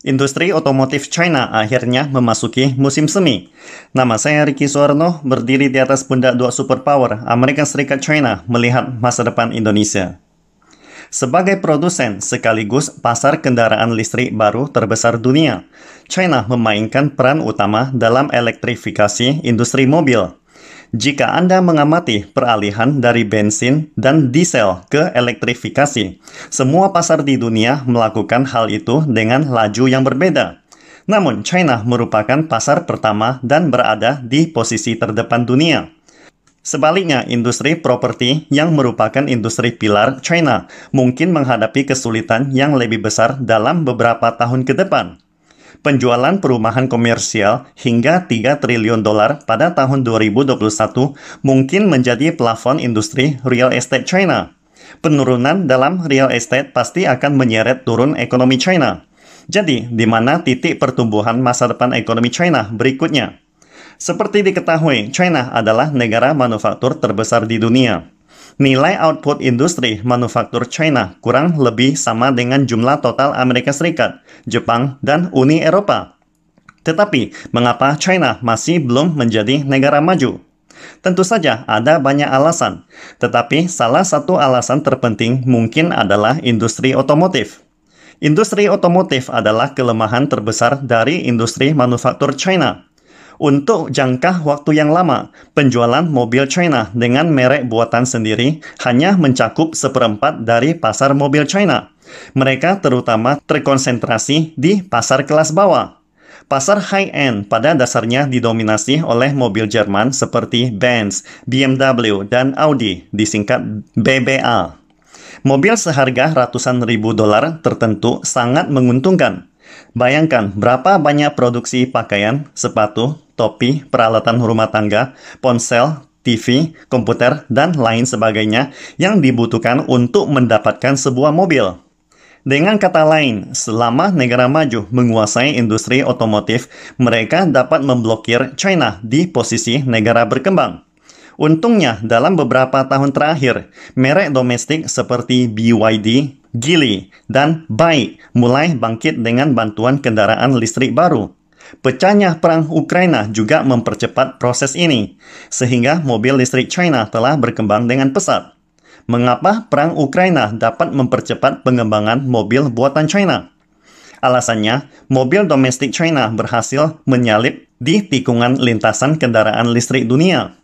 Industri otomotif China akhirnya memasuki musim semi. Nama saya Ricky Suwarno, berdiri di atas pundak dua superpower Amerika Serikat China melihat masa depan Indonesia. Sebagai produsen sekaligus pasar kendaraan listrik baru terbesar dunia, China memainkan peran utama dalam elektrifikasi industri mobil jika Anda mengamati peralihan dari bensin dan diesel ke elektrifikasi. Semua pasar di dunia melakukan hal itu dengan laju yang berbeda. Namun, China merupakan pasar pertama dan berada di posisi terdepan dunia. Sebaliknya, industri properti yang merupakan industri pilar China mungkin menghadapi kesulitan yang lebih besar dalam beberapa tahun ke depan penjualan perumahan komersial hingga 3 triliun dolar pada tahun 2021 mungkin menjadi plafon industri real estate China. Penurunan dalam real estate pasti akan menyeret turun ekonomi China. Jadi, di mana titik pertumbuhan masa depan ekonomi China berikutnya? Seperti diketahui, China adalah negara manufaktur terbesar di dunia. Nilai output industri manufaktur China kurang lebih sama dengan jumlah total Amerika Serikat, Jepang, dan Uni Eropa. Tetapi, mengapa China masih belum menjadi negara maju? Tentu saja ada banyak alasan, tetapi salah satu alasan terpenting mungkin adalah industri otomotif. Industri otomotif adalah kelemahan terbesar dari industri manufaktur China. Untuk jangka waktu yang lama, penjualan mobil China dengan merek buatan sendiri hanya mencakup seperempat dari pasar mobil China. Mereka terutama terkonsentrasi di pasar kelas bawah. Pasar high-end pada dasarnya didominasi oleh mobil Jerman seperti Benz, BMW, dan Audi, disingkat BBA. Mobil seharga ratusan ribu dolar tertentu sangat menguntungkan. Bayangkan berapa banyak produksi pakaian, sepatu, topi, peralatan rumah tangga, ponsel, TV, komputer, dan lain sebagainya yang dibutuhkan untuk mendapatkan sebuah mobil. Dengan kata lain, selama negara maju menguasai industri otomotif, mereka dapat memblokir China di posisi negara berkembang. Untungnya, dalam beberapa tahun terakhir, merek domestik seperti BYD, Geely, dan Bai mulai bangkit dengan bantuan kendaraan listrik baru. Pecahnya perang Ukraina juga mempercepat proses ini, sehingga mobil listrik China telah berkembang dengan pesat. Mengapa perang Ukraina dapat mempercepat pengembangan mobil buatan China? Alasannya, mobil domestik China berhasil menyalip di tikungan lintasan kendaraan listrik dunia.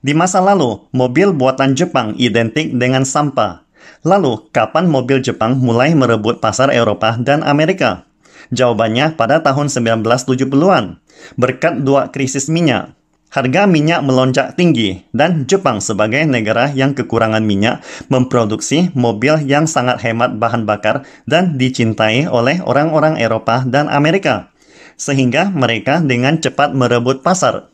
Di masa lalu, mobil buatan Jepang identik dengan sampah. Lalu, kapan mobil Jepang mulai merebut pasar Eropa dan Amerika? Jawabannya pada tahun 1970-an, berkat dua krisis minyak. Harga minyak melonjak tinggi dan Jepang sebagai negara yang kekurangan minyak memproduksi mobil yang sangat hemat bahan bakar dan dicintai oleh orang-orang Eropa dan Amerika. Sehingga mereka dengan cepat merebut pasar.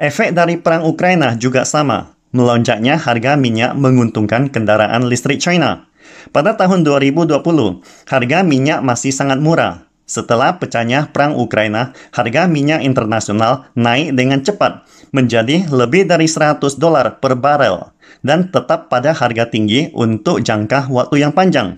Efek dari perang Ukraina juga sama. Melonjaknya harga minyak menguntungkan kendaraan listrik China. Pada tahun 2020, harga minyak masih sangat murah, setelah pecahnya perang Ukraina, harga minyak internasional naik dengan cepat menjadi lebih dari 100 dolar per barel dan tetap pada harga tinggi untuk jangka waktu yang panjang.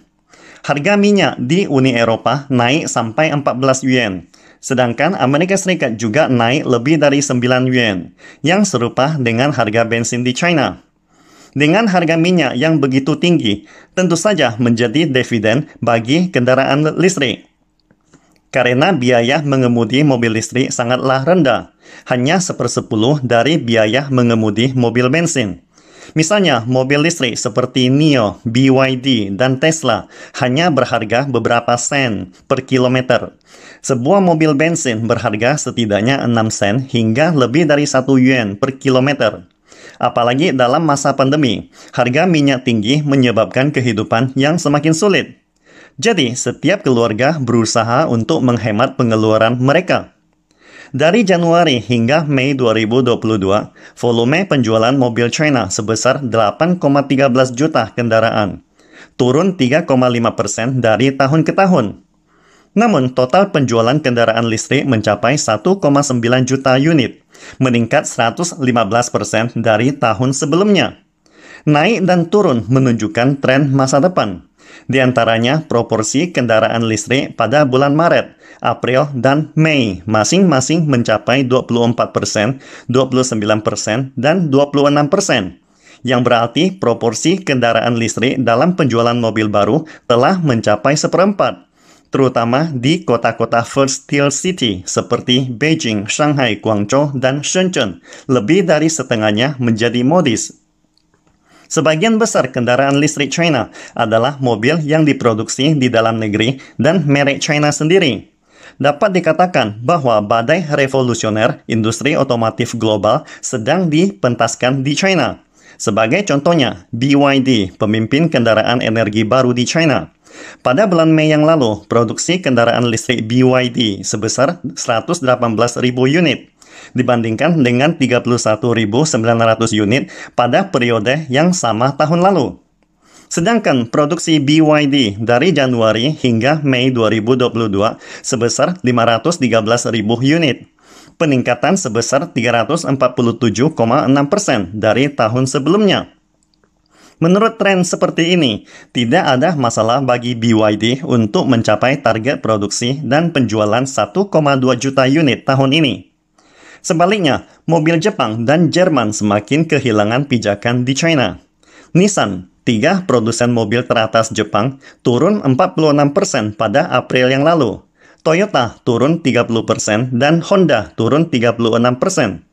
Harga minyak di Uni Eropa naik sampai 14 yuan, sedangkan Amerika Serikat juga naik lebih dari 9 yuan, yang serupa dengan harga bensin di China. Dengan harga minyak yang begitu tinggi, tentu saja menjadi dividen bagi kendaraan listrik karena biaya mengemudi mobil listrik sangatlah rendah, hanya sepersepuluh dari biaya mengemudi mobil bensin. Misalnya, mobil listrik seperti NIO, BYD, dan Tesla hanya berharga beberapa sen per kilometer. Sebuah mobil bensin berharga setidaknya 6 sen hingga lebih dari 1 yuan per kilometer. Apalagi dalam masa pandemi, harga minyak tinggi menyebabkan kehidupan yang semakin sulit. Jadi, setiap keluarga berusaha untuk menghemat pengeluaran mereka. Dari Januari hingga Mei 2022, volume penjualan mobil China sebesar 8,13 juta kendaraan, turun 3,5 persen dari tahun ke tahun. Namun, total penjualan kendaraan listrik mencapai 1,9 juta unit, meningkat 115 persen dari tahun sebelumnya. Naik dan turun menunjukkan tren masa depan. Di antaranya proporsi kendaraan listrik pada bulan Maret, April, dan Mei masing-masing mencapai 24 29 dan 26 yang berarti proporsi kendaraan listrik dalam penjualan mobil baru telah mencapai seperempat, terutama di kota-kota first tier city seperti Beijing, Shanghai, Guangzhou, dan Shenzhen. Lebih dari setengahnya menjadi modis Sebagian besar kendaraan listrik China adalah mobil yang diproduksi di dalam negeri dan merek China sendiri. Dapat dikatakan bahwa badai revolusioner industri otomotif global sedang dipentaskan di China. Sebagai contohnya, BYD, pemimpin kendaraan energi baru di China, pada bulan Mei yang lalu, produksi kendaraan listrik BYD sebesar 118.000 unit dibandingkan dengan 31.900 unit pada periode yang sama tahun lalu. Sedangkan produksi BYD dari Januari hingga Mei 2022 sebesar 513.000 unit, peningkatan sebesar 347,6 persen dari tahun sebelumnya. Menurut tren seperti ini, tidak ada masalah bagi BYD untuk mencapai target produksi dan penjualan 1,2 juta unit tahun ini. Sebaliknya, mobil Jepang dan Jerman semakin kehilangan pijakan di China. Nissan, tiga produsen mobil teratas Jepang, turun 46% pada April yang lalu. Toyota turun 30% dan Honda turun 36%.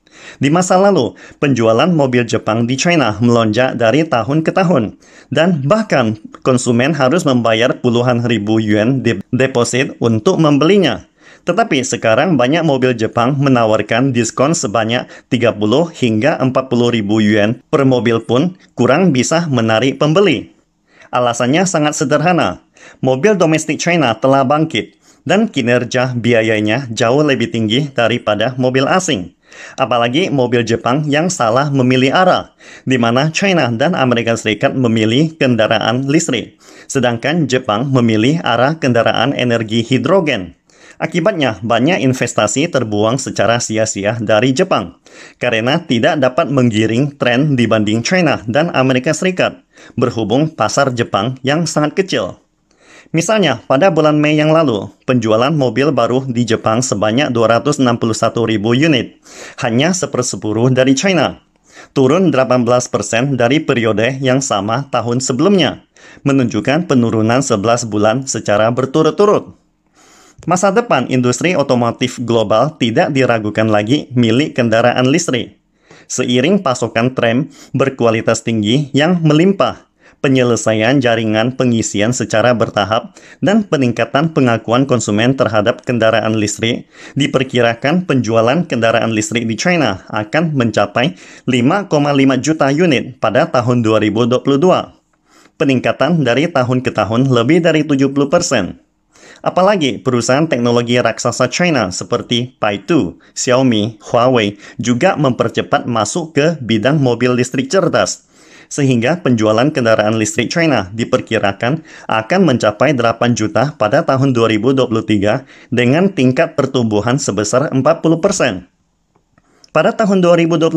Di masa lalu, penjualan mobil Jepang di China melonjak dari tahun ke tahun, dan bahkan konsumen harus membayar puluhan ribu yuan deposit untuk membelinya. Tetapi sekarang banyak mobil Jepang menawarkan diskon sebanyak 30 hingga 40 ribu yuan per mobil pun kurang bisa menarik pembeli. Alasannya sangat sederhana. Mobil domestik China telah bangkit dan kinerja biayanya jauh lebih tinggi daripada mobil asing. Apalagi mobil Jepang yang salah memilih arah, di mana China dan Amerika Serikat memilih kendaraan listrik, sedangkan Jepang memilih arah kendaraan energi hidrogen. Akibatnya, banyak investasi terbuang secara sia-sia dari Jepang karena tidak dapat menggiring tren dibanding China dan Amerika Serikat berhubung pasar Jepang yang sangat kecil. Misalnya, pada bulan Mei yang lalu, penjualan mobil baru di Jepang sebanyak 261 ribu unit, hanya sepersepuluh dari China. Turun 18% dari periode yang sama tahun sebelumnya, menunjukkan penurunan 11 bulan secara berturut-turut. Masa depan industri otomotif global tidak diragukan lagi milik kendaraan listrik. Seiring pasokan tram berkualitas tinggi yang melimpah, penyelesaian jaringan pengisian secara bertahap, dan peningkatan pengakuan konsumen terhadap kendaraan listrik, diperkirakan penjualan kendaraan listrik di China akan mencapai 5,5 juta unit pada tahun 2022. Peningkatan dari tahun ke tahun lebih dari 70 persen. Apalagi perusahaan teknologi raksasa China seperti Baidu, Xiaomi, Huawei juga mempercepat masuk ke bidang mobil listrik cerdas sehingga penjualan kendaraan listrik China diperkirakan akan mencapai 8 juta pada tahun 2023 dengan tingkat pertumbuhan sebesar 40 persen. Pada tahun 2025,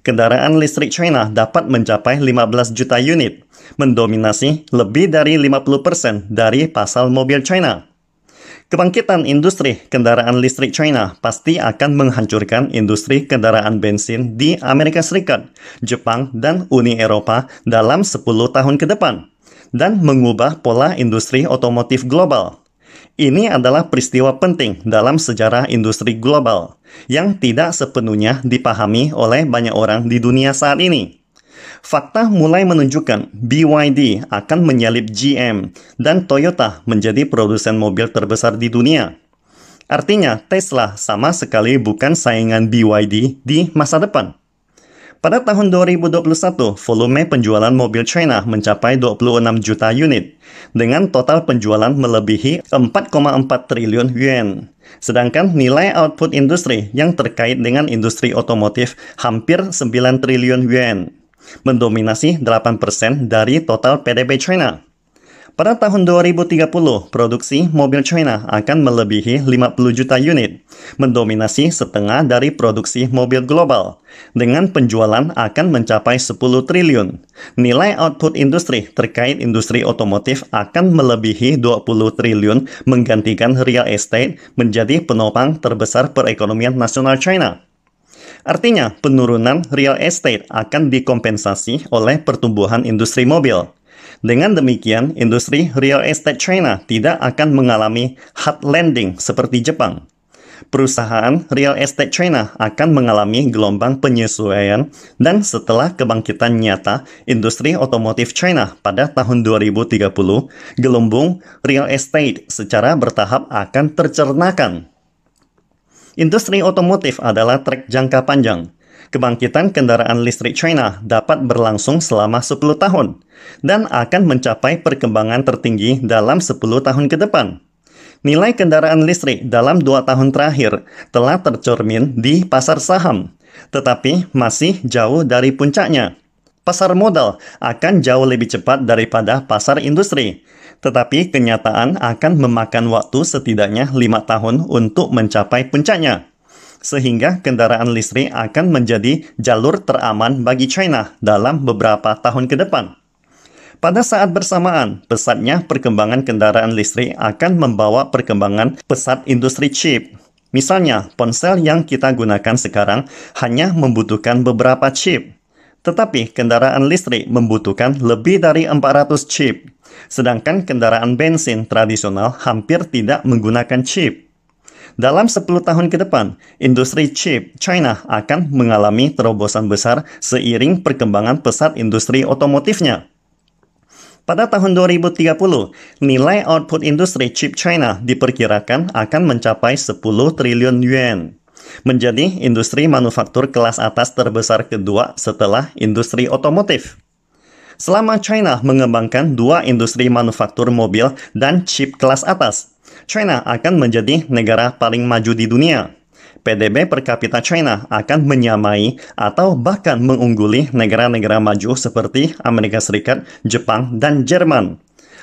kendaraan listrik China dapat mencapai 15 juta unit, mendominasi lebih dari 50% dari pasal mobil China. Kebangkitan industri kendaraan listrik China pasti akan menghancurkan industri kendaraan bensin di Amerika Serikat, Jepang, dan Uni Eropa dalam 10 tahun ke depan, dan mengubah pola industri otomotif global. Ini adalah peristiwa penting dalam sejarah industri global yang tidak sepenuhnya dipahami oleh banyak orang di dunia saat ini. Fakta mulai menunjukkan BYD akan menyalip GM dan Toyota menjadi produsen mobil terbesar di dunia. Artinya, Tesla sama sekali bukan saingan BYD di masa depan. Pada tahun 2021, volume penjualan mobil China mencapai 26 juta unit, dengan total penjualan melebihi 4,4 triliun yuan. Sedangkan nilai output industri yang terkait dengan industri otomotif hampir 9 triliun yuan, mendominasi 8% dari total PDB China. Pada tahun 2030, produksi mobil China akan melebihi 50 juta unit, mendominasi setengah dari produksi mobil global, dengan penjualan akan mencapai 10 triliun. Nilai output industri terkait industri otomotif akan melebihi 20 triliun menggantikan real estate menjadi penopang terbesar perekonomian nasional China. Artinya, penurunan real estate akan dikompensasi oleh pertumbuhan industri mobil. Dengan demikian, industri real estate China tidak akan mengalami hard landing seperti Jepang. Perusahaan real estate China akan mengalami gelombang penyesuaian dan setelah kebangkitan nyata industri otomotif China pada tahun 2030, gelombang real estate secara bertahap akan tercernakan. Industri otomotif adalah trek jangka panjang kebangkitan kendaraan listrik China dapat berlangsung selama 10 tahun dan akan mencapai perkembangan tertinggi dalam 10 tahun ke depan. Nilai kendaraan listrik dalam dua tahun terakhir telah tercermin di pasar saham, tetapi masih jauh dari puncaknya. Pasar modal akan jauh lebih cepat daripada pasar industri, tetapi kenyataan akan memakan waktu setidaknya lima tahun untuk mencapai puncaknya sehingga kendaraan listrik akan menjadi jalur teraman bagi China dalam beberapa tahun ke depan. Pada saat bersamaan, pesatnya perkembangan kendaraan listrik akan membawa perkembangan pesat industri chip. Misalnya, ponsel yang kita gunakan sekarang hanya membutuhkan beberapa chip. Tetapi kendaraan listrik membutuhkan lebih dari 400 chip, sedangkan kendaraan bensin tradisional hampir tidak menggunakan chip. Dalam 10 tahun ke depan, industri chip China akan mengalami terobosan besar seiring perkembangan pesat industri otomotifnya. Pada tahun 2030, nilai output industri chip China diperkirakan akan mencapai 10 triliun yuan, menjadi industri manufaktur kelas atas terbesar kedua setelah industri otomotif. Selama China mengembangkan dua industri manufaktur mobil dan chip kelas atas, China akan menjadi negara paling maju di dunia. PDB per kapita China akan menyamai atau bahkan mengungguli negara-negara maju seperti Amerika Serikat, Jepang, dan Jerman.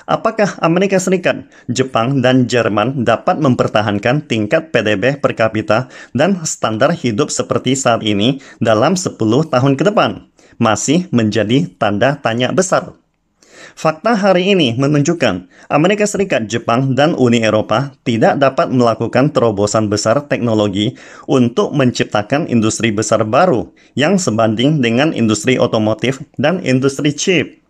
Apakah Amerika Serikat, Jepang, dan Jerman dapat mempertahankan tingkat PDB per kapita dan standar hidup seperti saat ini dalam 10 tahun ke depan? Masih menjadi tanda tanya besar. Fakta hari ini menunjukkan Amerika Serikat, Jepang, dan Uni Eropa tidak dapat melakukan terobosan besar teknologi untuk menciptakan industri besar baru yang sebanding dengan industri otomotif dan industri chip.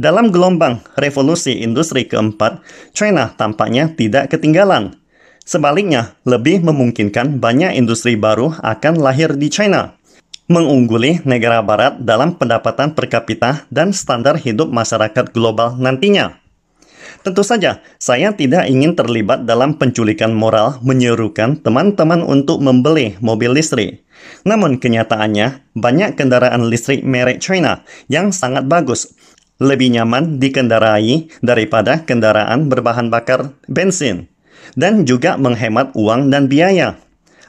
Dalam gelombang revolusi industri keempat, China tampaknya tidak ketinggalan. Sebaliknya, lebih memungkinkan banyak industri baru akan lahir di China mengungguli negara barat dalam pendapatan per kapita dan standar hidup masyarakat global nantinya. Tentu saja, saya tidak ingin terlibat dalam penculikan moral menyerukan teman-teman untuk membeli mobil listrik. Namun kenyataannya, banyak kendaraan listrik merek China yang sangat bagus, lebih nyaman dikendarai daripada kendaraan berbahan bakar bensin, dan juga menghemat uang dan biaya.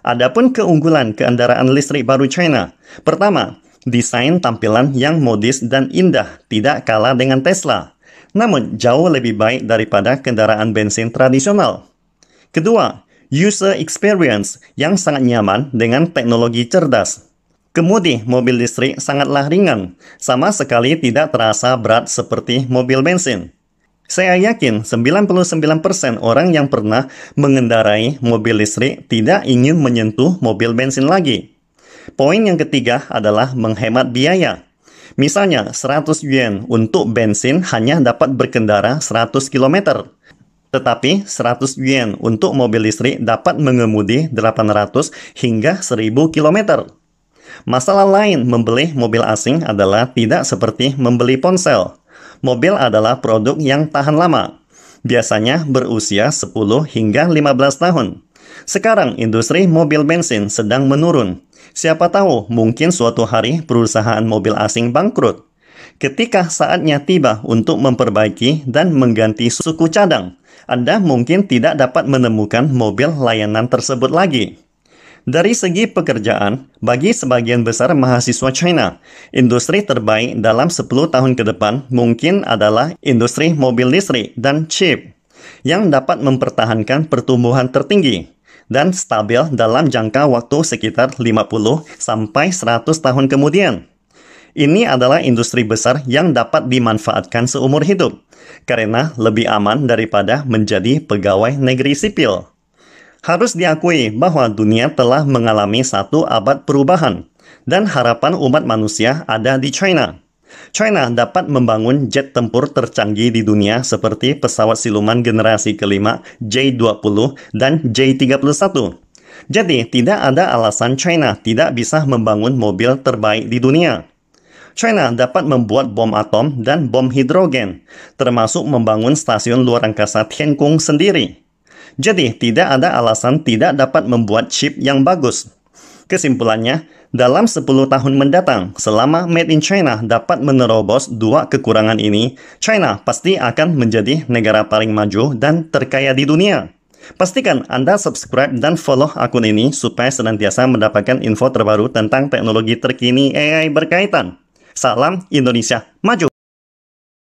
Adapun keunggulan kendaraan listrik baru China, pertama, desain tampilan yang modis dan indah tidak kalah dengan Tesla, namun jauh lebih baik daripada kendaraan bensin tradisional. Kedua, user experience yang sangat nyaman dengan teknologi cerdas. Kemudi mobil listrik sangatlah ringan, sama sekali tidak terasa berat seperti mobil bensin. Saya yakin 99% orang yang pernah mengendarai mobil listrik tidak ingin menyentuh mobil bensin lagi. Poin yang ketiga adalah menghemat biaya. Misalnya 100 yuan untuk bensin hanya dapat berkendara 100 km. Tetapi 100 yuan untuk mobil listrik dapat mengemudi 800 hingga 1000 km. Masalah lain membeli mobil asing adalah tidak seperti membeli ponsel mobil adalah produk yang tahan lama. Biasanya berusia 10 hingga 15 tahun. Sekarang industri mobil bensin sedang menurun. Siapa tahu mungkin suatu hari perusahaan mobil asing bangkrut. Ketika saatnya tiba untuk memperbaiki dan mengganti suku cadang, Anda mungkin tidak dapat menemukan mobil layanan tersebut lagi. Dari segi pekerjaan, bagi sebagian besar mahasiswa China, industri terbaik dalam 10 tahun ke depan mungkin adalah industri mobil listrik dan chip yang dapat mempertahankan pertumbuhan tertinggi dan stabil dalam jangka waktu sekitar 50 sampai 100 tahun kemudian. Ini adalah industri besar yang dapat dimanfaatkan seumur hidup karena lebih aman daripada menjadi pegawai negeri sipil. Harus diakui bahwa dunia telah mengalami satu abad perubahan, dan harapan umat manusia ada di China. China dapat membangun jet tempur tercanggih di dunia seperti pesawat siluman generasi kelima J-20 dan J-31. Jadi, tidak ada alasan China tidak bisa membangun mobil terbaik di dunia. China dapat membuat bom atom dan bom hidrogen, termasuk membangun stasiun luar angkasa Tiangong sendiri. Jadi, tidak ada alasan tidak dapat membuat chip yang bagus. Kesimpulannya, dalam 10 tahun mendatang, selama Made in China dapat menerobos dua kekurangan ini, China pasti akan menjadi negara paling maju dan terkaya di dunia. Pastikan Anda subscribe dan follow akun ini supaya senantiasa mendapatkan info terbaru tentang teknologi terkini AI berkaitan. Salam Indonesia, maju!